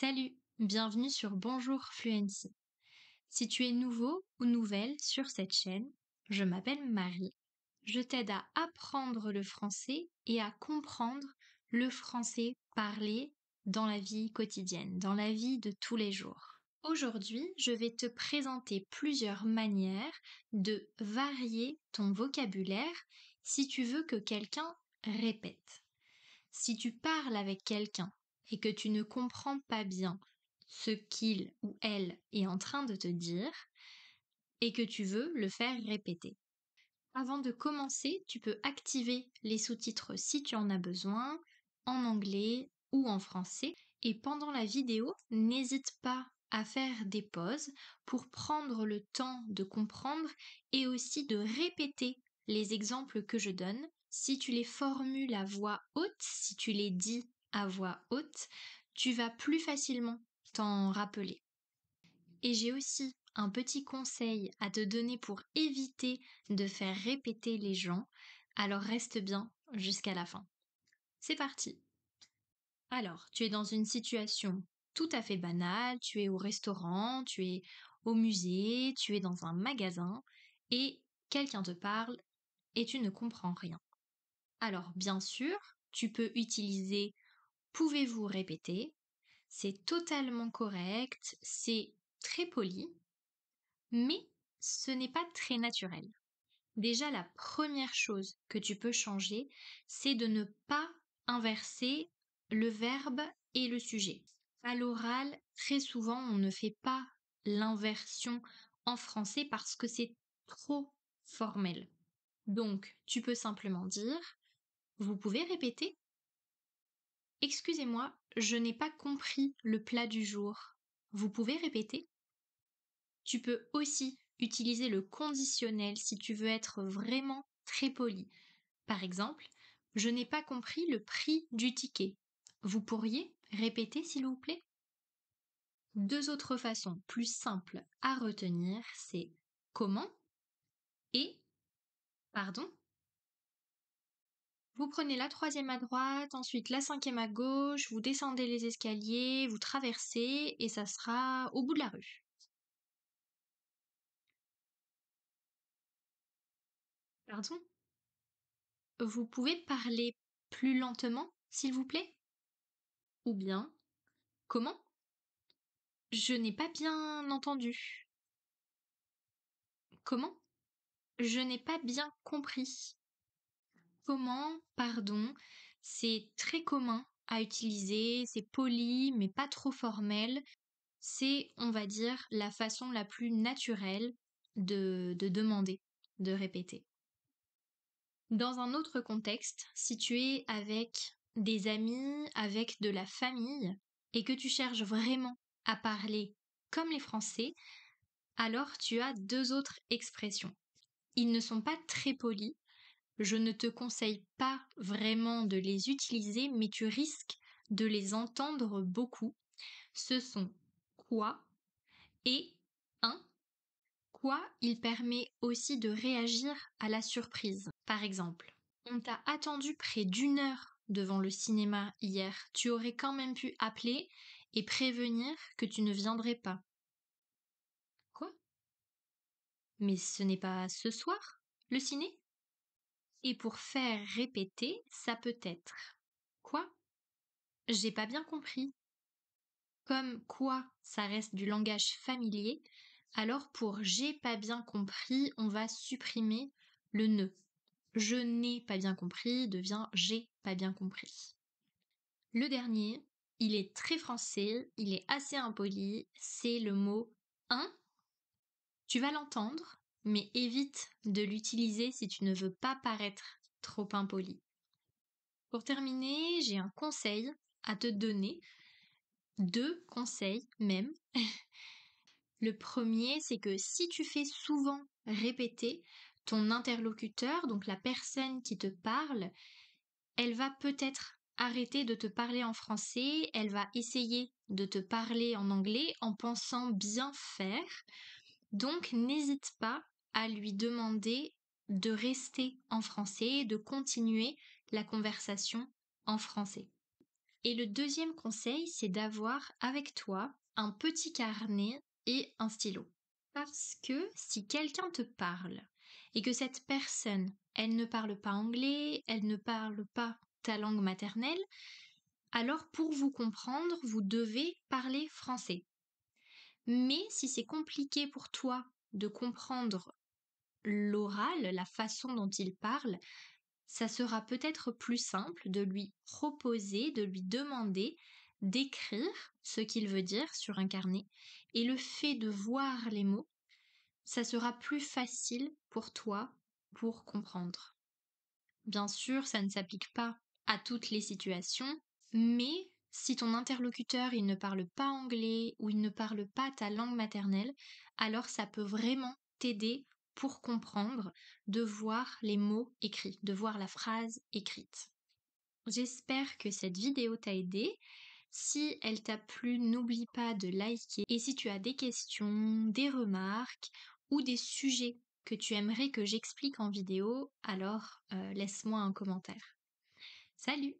Salut, bienvenue sur Bonjour Fluency. Si tu es nouveau ou nouvelle sur cette chaîne, je m'appelle Marie. Je t'aide à apprendre le français et à comprendre le français parlé dans la vie quotidienne, dans la vie de tous les jours. Aujourd'hui, je vais te présenter plusieurs manières de varier ton vocabulaire si tu veux que quelqu'un répète. Si tu parles avec quelqu'un et que tu ne comprends pas bien ce qu'il ou elle est en train de te dire et que tu veux le faire répéter. Avant de commencer, tu peux activer les sous-titres si tu en as besoin, en anglais ou en français, et pendant la vidéo, n'hésite pas à faire des pauses pour prendre le temps de comprendre et aussi de répéter les exemples que je donne. Si tu les formules à voix haute, si tu les dis à voix haute, tu vas plus facilement t'en rappeler. Et j'ai aussi un petit conseil à te donner pour éviter de faire répéter les gens, alors reste bien jusqu'à la fin. C'est parti. Alors, tu es dans une situation tout à fait banale, tu es au restaurant, tu es au musée, tu es dans un magasin, et quelqu'un te parle et tu ne comprends rien. Alors, bien sûr, tu peux utiliser pouvez-vous répéter C'est totalement correct, c'est très poli, mais ce n'est pas très naturel. Déjà, la première chose que tu peux changer, c'est de ne pas inverser le verbe et le sujet. À l'oral, très souvent, on ne fait pas l'inversion en français parce que c'est trop formel. Donc, tu peux simplement dire, vous pouvez répéter Excusez-moi, je n'ai pas compris le plat du jour. Vous pouvez répéter Tu peux aussi utiliser le conditionnel si tu veux être vraiment très poli. Par exemple, je n'ai pas compris le prix du ticket. Vous pourriez répéter s'il vous plaît Deux autres façons plus simples à retenir, c'est comment et pardon vous prenez la troisième à droite, ensuite la cinquième à gauche, vous descendez les escaliers, vous traversez et ça sera au bout de la rue. Pardon Vous pouvez parler plus lentement, s'il vous plaît Ou bien Comment Je n'ai pas bien entendu. Comment Je n'ai pas bien compris comment, pardon, c'est très commun à utiliser, c'est poli mais pas trop formel. C'est, on va dire, la façon la plus naturelle de, de demander, de répéter. Dans un autre contexte, si tu es avec des amis, avec de la famille, et que tu cherches vraiment à parler comme les Français, alors tu as deux autres expressions. Ils ne sont pas très polis, je ne te conseille pas vraiment de les utiliser, mais tu risques de les entendre beaucoup. Ce sont quoi et un. Quoi il permet aussi de réagir à la surprise. Par exemple, on t'a attendu près d'une heure devant le cinéma hier, tu aurais quand même pu appeler et prévenir que tu ne viendrais pas. Quoi Mais ce n'est pas ce soir, le ciné et pour faire répéter, ça peut être quoi J'ai pas bien compris. Comme quoi, ça reste du langage familier, alors pour j'ai pas bien compris, on va supprimer le ne. Je n'ai pas bien compris devient j'ai pas bien compris. Le dernier, il est très français, il est assez impoli, c'est le mot un. Tu vas l'entendre, mais évite de l'utiliser si tu ne veux pas paraître trop impoli. Pour terminer, j'ai un conseil à te donner, deux conseils même. Le premier, c'est que si tu fais souvent répéter, ton interlocuteur, donc la personne qui te parle, elle va peut-être arrêter de te parler en français, elle va essayer de te parler en anglais en pensant bien faire, donc n'hésite pas à lui demander de rester en français et de continuer la conversation en français. Et le deuxième conseil, c'est d'avoir avec toi un petit carnet et un stylo. Parce que si quelqu'un te parle et que cette personne, elle ne parle pas anglais, elle ne parle pas ta langue maternelle, alors pour vous comprendre, vous devez parler français. Mais si c'est compliqué pour toi de comprendre l'oral, la façon dont il parle, ça sera peut-être plus simple de lui proposer, de lui demander d'écrire ce qu'il veut dire sur un carnet, et le fait de voir les mots, ça sera plus facile pour toi pour comprendre. Bien sûr, ça ne s'applique pas à toutes les situations, mais si ton interlocuteur, il ne parle pas anglais ou il ne parle pas ta langue maternelle, alors ça peut vraiment t'aider pour comprendre, de voir les mots écrits, de voir la phrase écrite. J'espère que cette vidéo t'a aidé. Si elle t'a plu, n'oublie pas de liker. Et si tu as des questions, des remarques ou des sujets que tu aimerais que j'explique en vidéo, alors euh, laisse-moi un commentaire. Salut